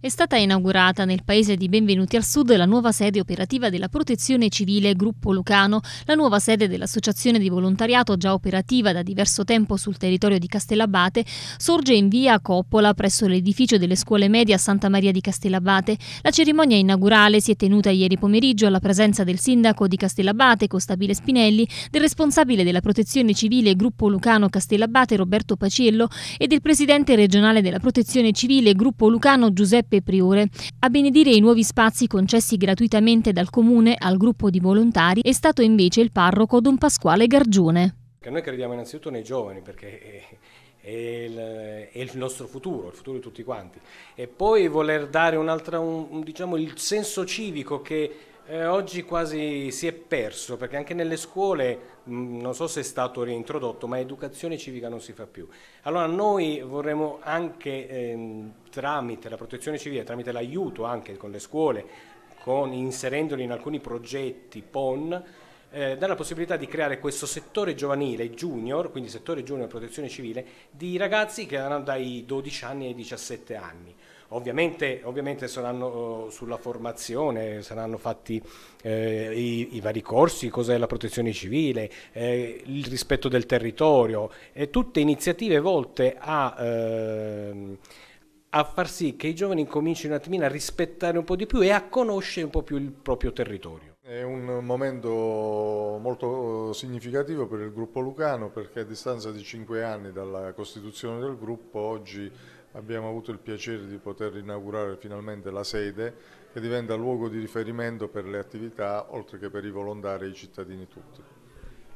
È stata inaugurata nel paese di Benvenuti al Sud la nuova sede operativa della Protezione Civile Gruppo Lucano, la nuova sede dell'associazione di volontariato già operativa da diverso tempo sul territorio di Castellabate, sorge in via Coppola presso l'edificio delle scuole medie a Santa Maria di Castellabate. La cerimonia inaugurale si è tenuta ieri pomeriggio alla presenza del sindaco di Castellabate, Costabile Spinelli, del responsabile della Protezione Civile Gruppo Lucano Castellabate, Roberto Paciello, e del presidente regionale della Protezione Civile Gruppo Lucano, Giuseppe Giuseppe Priore. A benedire i nuovi spazi concessi gratuitamente dal Comune al gruppo di volontari è stato invece il parroco Don Pasquale Gargione. Che noi crediamo innanzitutto nei giovani perché è il, è il, nostro futuro, il futuro di tutti quanti. E poi voler dare un'altra, un, diciamo, il senso civico che eh, oggi quasi si è perso, perché anche nelle scuole, mh, mm, non so se è stato reintrodotto, ma educazione civica non si fa più. Allora noi vorremmo anche ehm, tramite la protezione civile, tramite l'aiuto anche con le scuole, con, inserendoli in alcuni progetti PON, eh, dà la possibilità di creare questo settore giovanile junior, quindi settore junior protezione civile, di ragazzi che hanno dai 12 anni ai 17 anni. Ovviamente, ovviamente, saranno eh, sulla formazione, saranno fatti eh, i, i, vari corsi, cos'è la protezione civile, eh, il rispetto del territorio, eh, tutte iniziative volte a, ehm, a far sì che i giovani comincino un attimino a rispettare un po' di più e a conoscere un po' più il proprio territorio. È un momento molto eh, significativo per il gruppo lucano perché a distanza di cinque anni dalla costituzione del gruppo oggi abbiamo avuto il piacere di poter inaugurare finalmente la sede che diventa luogo di riferimento per le attività oltre che per i volontari e i cittadini tutti.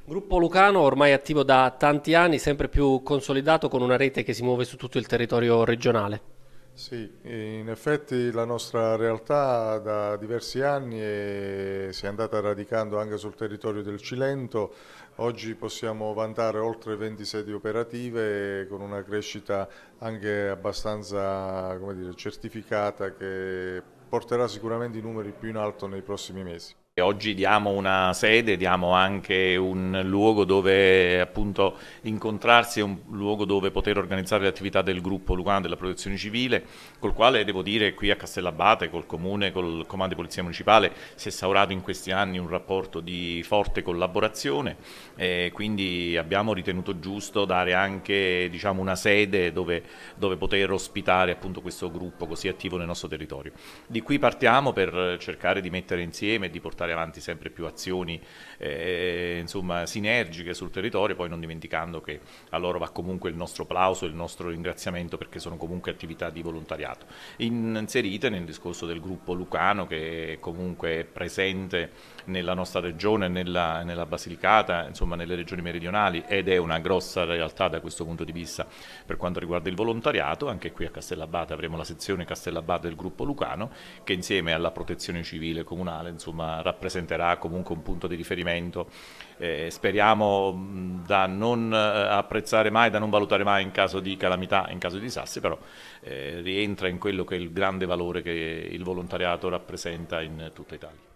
Gruppo Lucano ormai attivo da tanti anni, sempre più consolidato con una rete che si muove su tutto il territorio regionale. Sì, in effetti la nostra realtà da diversi anni è, si è andata radicando anche sul territorio del Cilento. Oggi possiamo vantare oltre 20 sedi operative con una crescita anche abbastanza dire, certificata che porterà sicuramente i numeri più in alto nei prossimi mesi. Oggi diamo una sede, diamo anche un luogo dove appunto incontrarsi, un luogo dove poter organizzare le attività del gruppo Lucano della Protezione Civile, col quale devo dire qui a Castellabate, col Comune, col Comando di Polizia Municipale si è instaurato in questi anni un rapporto di forte collaborazione e quindi abbiamo ritenuto giusto dare anche diciamo, una sede dove, dove poter ospitare appunto questo gruppo così attivo nel nostro territorio. Di qui partiamo per cercare di mettere insieme e di portare portare avanti sempre più azioni eh, insomma, sinergiche sul territorio, poi non dimenticando che a loro va comunque il nostro plauso, il nostro ringraziamento perché sono comunque attività di volontariato. inserite nel discorso del gruppo Lucano che è comunque presente nella nostra regione, nella, nella Basilicata, insomma nelle regioni meridionali ed è una grossa realtà da questo punto di vista per quanto riguarda il volontariato, anche qui a Castellabate avremo la sezione Castellabate del gruppo Lucano che insieme alla protezione civile comunale insomma, rappresenta rappresenterà comunque un punto di riferimento. Eh, speriamo da non eh, apprezzare mai, da non valutare mai in caso di calamità, in caso di disastri, però eh, rientra in quello che è il grande valore che il volontariato rappresenta in tutta Italia.